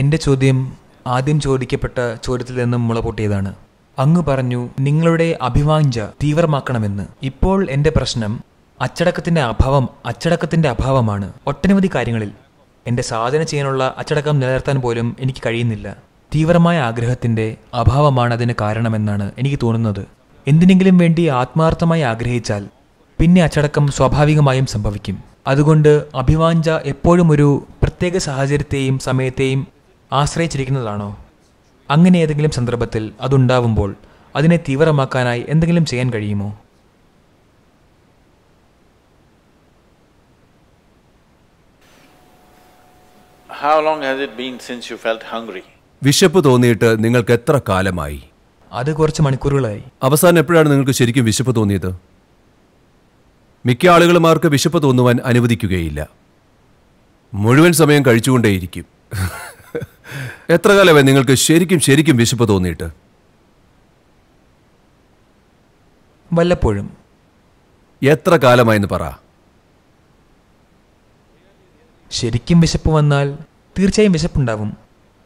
എൻ്റെ ചോദ്യം ആദ്യം ചോദിക്കപ്പെട്ട ചോദ്യത്തിൽ നിന്നും മുളപൊട്ടിയതാണ് അങ്ങ് പറഞ്ഞു നിങ്ങളുടെ അഭിവാഞ്ച തീവ്രമാക്കണമെന്ന് ഇപ്പോൾ എൻ്റെ പ്രശ്നം അച്ചടക്കത്തിൻ്റെ അഭാവം അച്ചടക്കത്തിൻ്റെ അഭാവമാണ് ഒട്ടനവധി കാര്യങ്ങളിൽ എൻ്റെ സാധന ചെയ്യാനുള്ള അച്ചടക്കം നിലനിർത്താൻ പോലും എനിക്ക് കഴിയുന്നില്ല തീവ്രമായ ആഗ്രഹത്തിൻ്റെ അഭാവമാണ് അതിന് കാരണമെന്നാണ് എനിക്ക് തോന്നുന്നത് എന്തിനെങ്കിലും വേണ്ടി ആത്മാർത്ഥമായി ആഗ്രഹിച്ചാൽ പിന്നെ അച്ചടക്കം സ്വാഭാവികമായും സംഭവിക്കും അതുകൊണ്ട് അഭിവാഞ്ച എപ്പോഴും ഒരു പ്രത്യേക സാഹചര്യത്തെയും സമയത്തെയും ആശ്രയിച്ചിരിക്കുന്നതാണോ അങ്ങനെ ഏതെങ്കിലും സന്ദർഭത്തിൽ അതുണ്ടാവുമ്പോൾ അതിനെ തീവ്രമാക്കാനായി എന്തെങ്കിലും ചെയ്യാൻ കഴിയുമോ How long has it been since you felt hungry? വിശപ്പ് തോന്നിയിട്ട് നിങ്ങൾക്ക് എത്ര കാലമായി അത് കുറച്ച് മണിക്കൂറുകളായി അവസാനം എപ്പോഴാണ് നിങ്ങൾക്ക് ശരിക്കും വിശപ്പ് തോന്നിയത് മിക്ക ആളുകളും അവർക്ക് വിശപ്പ് തോന്നുവാൻ അനുവദിക്കുകയില്ല മുഴുവൻ സമയം കഴിച്ചുകൊണ്ടേയിരിക്കും എത്ര കാലമായി നിങ്ങൾക്ക് ശരിക്കും ശരിക്കും വിശപ്പ് തോന്നിയിട്ട് വല്ലപ്പോഴും എത്ര കാലമായെന്ന് പറ ശരിക്കും വിശപ്പ് വന്നാൽ തീർച്ചയായും വിശപ്പുണ്ടാവും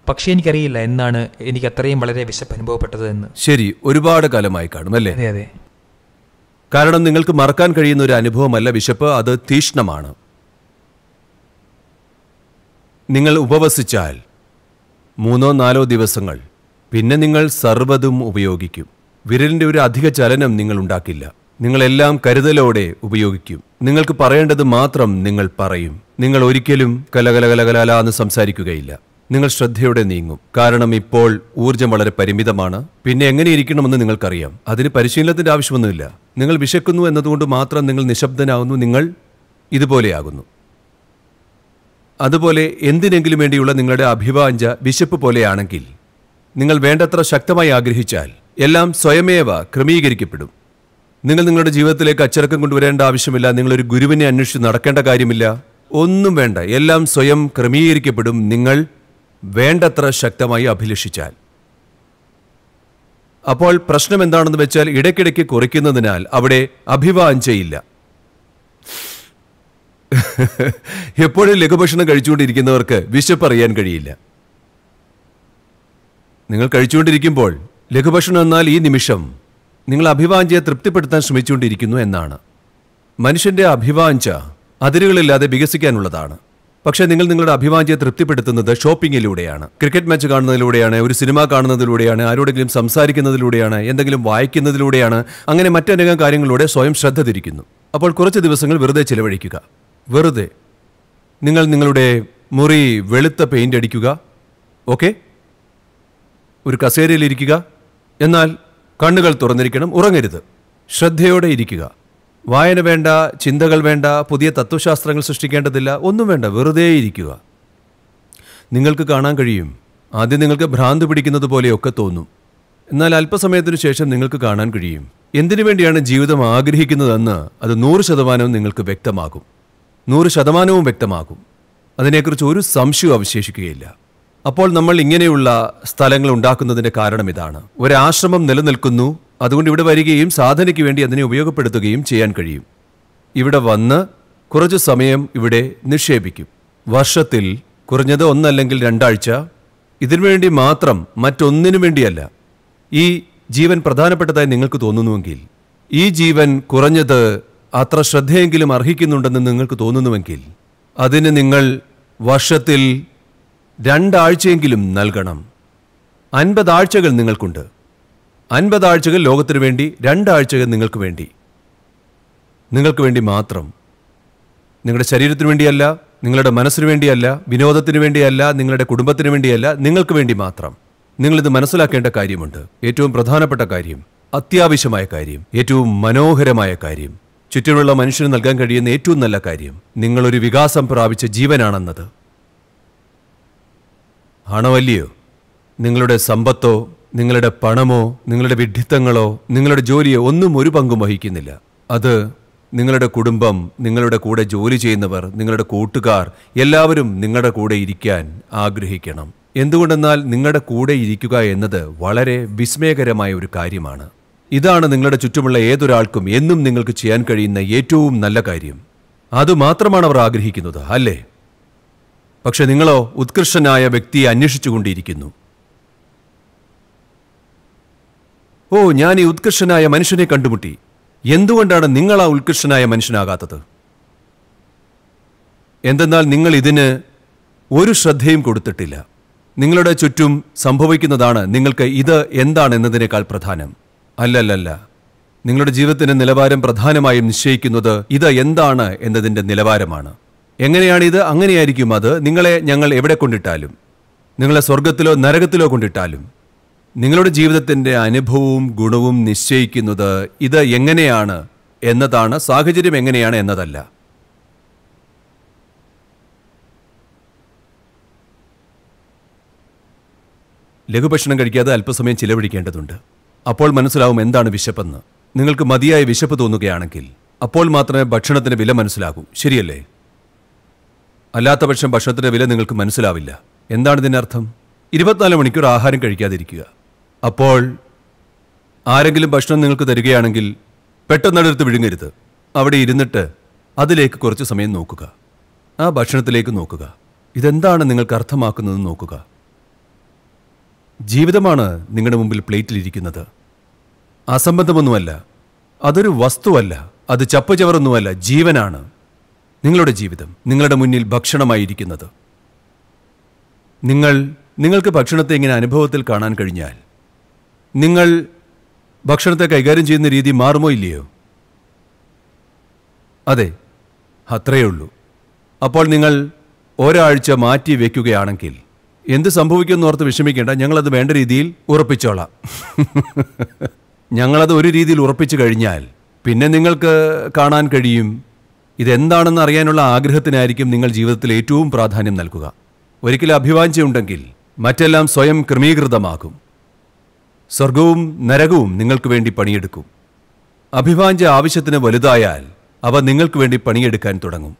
പക്ഷേ എനിക്കറിയില്ല എന്നാണ് എനിക്ക് അത്രയും വളരെ വിശപ്പ് അനുഭവപ്പെട്ടത് എന്ന് ശരി ഒരുപാട് കാലമായി കാണും അല്ലേ അതെ അതെ കാരണം നിങ്ങൾക്ക് മറക്കാൻ കഴിയുന്ന ഒരു അനുഭവമല്ല വിശപ്പ് അത് തീഷ്ണമാണ് നിങ്ങൾ ഉപവസിച്ചാൽ മൂന്നോ നാലോ ദിവസങ്ങൾ പിന്നെ നിങ്ങൾ സർവ്വതും ഉപയോഗിക്കും വിരലിൻ്റെ ഒരു അധിക ചലനം നിങ്ങൾ ഉണ്ടാക്കില്ല നിങ്ങളെല്ലാം കരുതലോടെ ഉപയോഗിക്കും നിങ്ങൾക്ക് പറയേണ്ടത് മാത്രം നിങ്ങൾ പറയും നിങ്ങൾ ഒരിക്കലും കലകലകലകലാല എന്ന് സംസാരിക്കുകയില്ല നിങ്ങൾ ശ്രദ്ധയോടെ നീങ്ങും കാരണം ഇപ്പോൾ ഊർജ്ജം വളരെ പരിമിതമാണ് പിന്നെ എങ്ങനെ ഇരിക്കണമെന്ന് നിങ്ങൾക്കറിയാം അതിന് പരിശീലനത്തിന്റെ ആവശ്യമൊന്നുമില്ല നിങ്ങൾ വിശക്കുന്നു എന്നതുകൊണ്ട് മാത്രം നിങ്ങൾ നിശബ്ദനാകുന്നു നിങ്ങൾ ഇതുപോലെയാകുന്നു അതുപോലെ എന്തിനെങ്കിലും വേണ്ടിയുള്ള നിങ്ങളുടെ അഭിവാഞ്ച വിശപ്പ് പോലെയാണെങ്കിൽ നിങ്ങൾ വേണ്ടത്ര ശക്തമായി ആഗ്രഹിച്ചാൽ എല്ലാം സ്വയമേവ ക്രമീകരിക്കപ്പെടും നിങ്ങൾ നിങ്ങളുടെ ജീവിതത്തിലേക്ക് അച്ചടക്കം കൊണ്ടുവരേണ്ട ആവശ്യമില്ല നിങ്ങളൊരു ഗുരുവിനെ അന്വേഷിച്ച് നടക്കേണ്ട കാര്യമില്ല ഒന്നും വേണ്ട എല്ലാം സ്വയം ക്രമീകരിക്കപ്പെടും നിങ്ങൾ വേണ്ടത്ര ശക്തമായി അഭിലഷിച്ചാൽ അപ്പോൾ പ്രശ്നം എന്താണെന്ന് വെച്ചാൽ ഇടയ്ക്കിടയ്ക്ക് കുറയ്ക്കുന്നതിനാൽ അവിടെ അഭിവാഞ്ചയില്ല എപ്പോഴും ലഘുഭക്ഷണം കഴിച്ചുകൊണ്ടിരിക്കുന്നവർക്ക് വിശപ്പ് അറിയാൻ കഴിയില്ല നിങ്ങൾ കഴിച്ചുകൊണ്ടിരിക്കുമ്പോൾ ലഘുഭക്ഷണം എന്നാൽ ഈ നിമിഷം നിങ്ങൾ അഭിവാഞ്ചയെ തൃപ്തിപ്പെടുത്താൻ ശ്രമിച്ചുകൊണ്ടിരിക്കുന്നു എന്നാണ് മനുഷ്യന്റെ അഭിവാഞ്ച അതിരുകളില്ലാതെ വികസിക്കാനുള്ളതാണ് പക്ഷേ നിങ്ങൾ നിങ്ങളുടെ അഭിവാഞ്ചയെ തൃപ്തിപ്പെടുത്തുന്നത് ഷോപ്പിങ്ങിലൂടെയാണ് ക്രിക്കറ്റ് മാച്ച് കാണുന്നതിലൂടെയാണ് ഒരു സിനിമ കാണുന്നതിലൂടെയാണ് ആരോടെങ്കിലും സംസാരിക്കുന്നതിലൂടെയാണ് എന്തെങ്കിലും വായിക്കുന്നതിലൂടെയാണ് അങ്ങനെ മറ്റനേകം കാര്യങ്ങളിലൂടെ സ്വയം ശ്രദ്ധ തിരിക്കുന്നു അപ്പോൾ കുറച്ച് ദിവസങ്ങൾ വെറുതെ ചിലവഴിക്കുക വെറുതെ നിങ്ങൾ നിങ്ങളുടെ മുറി വെളുത്ത പെയിൻ്റ് അടിക്കുക ഓക്കെ ഒരു കസേരയിലിരിക്കുക എന്നാൽ കണ്ണുകൾ തുറന്നിരിക്കണം ഉറങ്ങരുത് ശ്രദ്ധയോടെ ഇരിക്കുക വായന വേണ്ട ചിന്തകൾ വേണ്ട പുതിയ തത്വശാസ്ത്രങ്ങൾ സൃഷ്ടിക്കേണ്ടതില്ല ഒന്നും വേണ്ട വെറുതെ ഇരിക്കുക നിങ്ങൾക്ക് കാണാൻ കഴിയും ആദ്യം നിങ്ങൾക്ക് ഭ്രാന്ത് പിടിക്കുന്നത് പോലെയൊക്കെ തോന്നും എന്നാൽ അല്പസമയത്തിനു ശേഷം നിങ്ങൾക്ക് കാണാൻ കഴിയും എന്തിനു വേണ്ടിയാണ് ജീവിതം ആഗ്രഹിക്കുന്നതെന്ന് അത് നൂറ് ശതമാനവും നിങ്ങൾക്ക് വ്യക്തമാകും നൂറ് ശതമാനവും വ്യക്തമാകും അതിനെക്കുറിച്ച് ഒരു സംശയവും അവശേഷിക്കുകയില്ല അപ്പോൾ നമ്മൾ ഇങ്ങനെയുള്ള സ്ഥലങ്ങൾ ഉണ്ടാക്കുന്നതിൻ്റെ കാരണം ഇതാണ് ഒരാശ്രമം നിലനിൽക്കുന്നു അതുകൊണ്ട് ഇവിടെ വരികയും സാധനയ്ക്ക് വേണ്ടി അതിനെ ഉപയോഗപ്പെടുത്തുകയും ചെയ്യാൻ കഴിയും ഇവിടെ വന്ന് കുറച്ച് സമയം ഇവിടെ നിക്ഷേപിക്കും വർഷത്തിൽ കുറഞ്ഞത് ഒന്നല്ലെങ്കിൽ രണ്ടാഴ്ച ഇതിനുവേണ്ടി മാത്രം മറ്റൊന്നിനു വേണ്ടിയല്ല ഈ ജീവൻ പ്രധാനപ്പെട്ടതായി നിങ്ങൾക്ക് തോന്നുന്നുവെങ്കിൽ ഈ ജീവൻ കുറഞ്ഞത് അത്ര ശ്രദ്ധയെങ്കിലും അർഹിക്കുന്നുണ്ടെന്ന് നിങ്ങൾക്ക് തോന്നുന്നുവെങ്കിൽ അതിന് നിങ്ങൾ വർഷത്തിൽ രണ്ടാഴ്ചയെങ്കിലും നൽകണം അൻപതാഴ്ചകൾ നിങ്ങൾക്കുണ്ട് അൻപതാഴ്ചകൾ ലോകത്തിനു വേണ്ടി രണ്ടാഴ്ചകൾ നിങ്ങൾക്ക് വേണ്ടി നിങ്ങൾക്ക് വേണ്ടി മാത്രം നിങ്ങളുടെ ശരീരത്തിനു വേണ്ടിയല്ല നിങ്ങളുടെ മനസ്സിനു വേണ്ടിയല്ല വിനോദത്തിനു വേണ്ടിയല്ല നിങ്ങളുടെ കുടുംബത്തിനു വേണ്ടിയല്ല നിങ്ങൾക്ക് വേണ്ടി മാത്രം നിങ്ങളിത് മനസ്സിലാക്കേണ്ട കാര്യമുണ്ട് ഏറ്റവും പ്രധാനപ്പെട്ട കാര്യം അത്യാവശ്യമായ കാര്യം ഏറ്റവും മനോഹരമായ കാര്യം ചുറ്റുമുള്ള മനുഷ്യന് നൽകാൻ കഴിയുന്ന ഏറ്റവും നല്ല കാര്യം നിങ്ങളൊരു വികാസം പ്രാപിച്ച ജീവനാണെന്നത് ആണോ നിങ്ങളുടെ സമ്പത്തോ നിങ്ങളുടെ പണമോ നിങ്ങളുടെ വിഡിത്തങ്ങളോ നിങ്ങളുടെ ജോലിയോ ഒന്നും ഒരു പങ്കും വഹിക്കുന്നില്ല അത് നിങ്ങളുടെ കുടുംബം നിങ്ങളുടെ കൂടെ ജോലി ചെയ്യുന്നവർ നിങ്ങളുടെ കൂട്ടുകാർ എല്ലാവരും നിങ്ങളുടെ കൂടെ ഇരിക്കാൻ ആഗ്രഹിക്കണം എന്തുകൊണ്ടെന്നാൽ നിങ്ങളുടെ കൂടെ ഇരിക്കുക എന്നത് വളരെ വിസ്മയകരമായ ഒരു കാര്യമാണ് ഇതാണ് നിങ്ങളുടെ ചുറ്റുമുള്ള ഏതൊരാൾക്കും എന്നും നിങ്ങൾക്ക് ചെയ്യാൻ കഴിയുന്ന ഏറ്റവും നല്ല കാര്യം അതുമാത്രമാണ് അവർ ആഗ്രഹിക്കുന്നത് അല്ലേ പക്ഷെ നിങ്ങളോ ഉത്കൃഷ്ടനായ വ്യക്തിയെ അന്വേഷിച്ചുകൊണ്ടിരിക്കുന്നു ഓ ഞാൻ ഈ ഉത്കൃഷ്ടനായ മനുഷ്യനെ കണ്ടുമുട്ടി എന്തുകൊണ്ടാണ് നിങ്ങൾ ആ ഉത്കൃഷ്ടനായ മനുഷ്യനാകാത്തത് എന്തെന്നാൽ നിങ്ങൾ ഇതിന് ഒരു ശ്രദ്ധയും കൊടുത്തിട്ടില്ല നിങ്ങളുടെ ചുറ്റും സംഭവിക്കുന്നതാണ് നിങ്ങൾക്ക് ഇത് എന്താണെന്നതിനേക്കാൾ പ്രധാനം അല്ലല്ലല്ല നിങ്ങളുടെ ജീവിതത്തിന്റെ നിലവാരം പ്രധാനമായും നിശ്ചയിക്കുന്നത് ഇത് എന്താണ് എന്നതിന്റെ നിലവാരമാണ് എങ്ങനെയാണിത് അങ്ങനെയായിരിക്കും അത് നിങ്ങളെ ഞങ്ങൾ എവിടെ കൊണ്ടിട്ടാലും നിങ്ങളെ സ്വർഗത്തിലോ നരകത്തിലോ കൊണ്ടിട്ടാലും നിങ്ങളുടെ ജീവിതത്തിൻ്റെ അനുഭവവും ഗുണവും നിശ്ചയിക്കുന്നത് ഇത് എങ്ങനെയാണ് എന്നതാണ് സാഹചര്യം എങ്ങനെയാണ് എന്നതല്ല ലഘുഭക്ഷണം കഴിക്കാതെ അല്പസമയം ചിലവഴിക്കേണ്ടതുണ്ട് അപ്പോൾ മനസ്സിലാവും എന്താണ് വിശപ്പെന്ന് നിങ്ങൾക്ക് മതിയായ വിശപ്പ് തോന്നുകയാണെങ്കിൽ അപ്പോൾ മാത്രമേ ഭക്ഷണത്തിന് വില മനസ്സിലാകൂ ശരിയല്ലേ അല്ലാത്ത പക്ഷം ഭക്ഷണത്തിൻ്റെ വില നിങ്ങൾക്ക് മനസ്സിലാവില്ല എന്താണ് ഇതിനർത്ഥം ഇരുപത്തിനാല് മണിക്കൂർ ആഹാരം കഴിക്കാതിരിക്കുക അപ്പോൾ ആരെങ്കിലും ഭക്ഷണം നിങ്ങൾക്ക് തരികയാണെങ്കിൽ പെട്ടെന്നടുത്ത് വിഴുങ്ങരുത് അവിടെ ഇരുന്നിട്ട് അതിലേക്ക് കുറച്ച് സമയം നോക്കുക ആ ഭക്ഷണത്തിലേക്ക് നോക്കുക ഇതെന്താണ് നിങ്ങൾക്ക് അർത്ഥമാക്കുന്നത് നോക്കുക ജീവിതമാണ് നിങ്ങളുടെ മുമ്പിൽ പ്ലേറ്റിലിരിക്കുന്നത് അസംബന്ധമൊന്നുമല്ല അതൊരു വസ്തുവല്ല അത് ചപ്പുചവറൊന്നുമല്ല ജീവനാണ് നിങ്ങളുടെ ജീവിതം നിങ്ങളുടെ മുന്നിൽ ഭക്ഷണമായിരിക്കുന്നത് നിങ്ങൾ നിങ്ങൾക്ക് ഭക്ഷണത്തെ ഇങ്ങനെ അനുഭവത്തിൽ കാണാൻ കഴിഞ്ഞാൽ നിങ്ങൾ ഭക്ഷണത്തെ കൈകാര്യം ചെയ്യുന്ന രീതി മാറുമോ ഇല്ലയോ അതെ അത്രയേ ഉള്ളൂ അപ്പോൾ നിങ്ങൾ ഒരാഴ്ച മാറ്റി വയ്ക്കുകയാണെങ്കിൽ എന്ത് സംഭവിക്കുമെന്ന് ഓർത്ത് വിഷമിക്കേണ്ട ഞങ്ങളത് വേണ്ട രീതിയിൽ ഉറപ്പിച്ചോളാം ഞങ്ങളത് ഒരു രീതിയിൽ ഉറപ്പിച്ചു കഴിഞ്ഞാൽ പിന്നെ നിങ്ങൾക്ക് കാണാൻ കഴിയും ഇതെന്താണെന്ന് അറിയാനുള്ള ആഗ്രഹത്തിനായിരിക്കും നിങ്ങൾ ജീവിതത്തിൽ ഏറ്റവും പ്രാധാന്യം നൽകുക ഒരിക്കലും അഭിവാഞ്ചയുണ്ടെങ്കിൽ മറ്റെല്ലാം സ്വയം ക്രമീകൃതമാകും സ്വർഗവും നരകവും നിങ്ങൾക്ക് വേണ്ടി പണിയെടുക്കും അഭിവാഞ്ച ആവശ്യത്തിന് വലുതായാൽ അവ നിങ്ങൾക്ക് വേണ്ടി പണിയെടുക്കാൻ തുടങ്ങും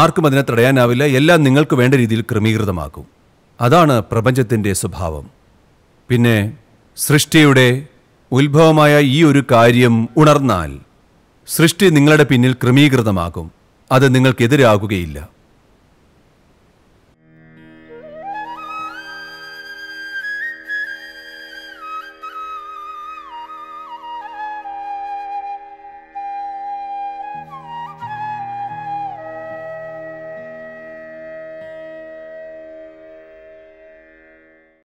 ആർക്കും അതിനെ തടയാനാവില്ല എല്ലാം നിങ്ങൾക്ക് വേണ്ട രീതിയിൽ ക്രമീകൃതമാക്കും അതാണ് പ്രപഞ്ചത്തിൻ്റെ സ്വഭാവം പിന്നെ സൃഷ്ടിയുടെ ഉത്ഭവമായ ഈ ഒരു കാര്യം ഉണർന്നാൽ സൃഷ്ടി നിങ്ങളുടെ പിന്നിൽ ക്രമീകൃതമാകും അത് നിങ്ങൾക്കെതിരാകുകയില്ല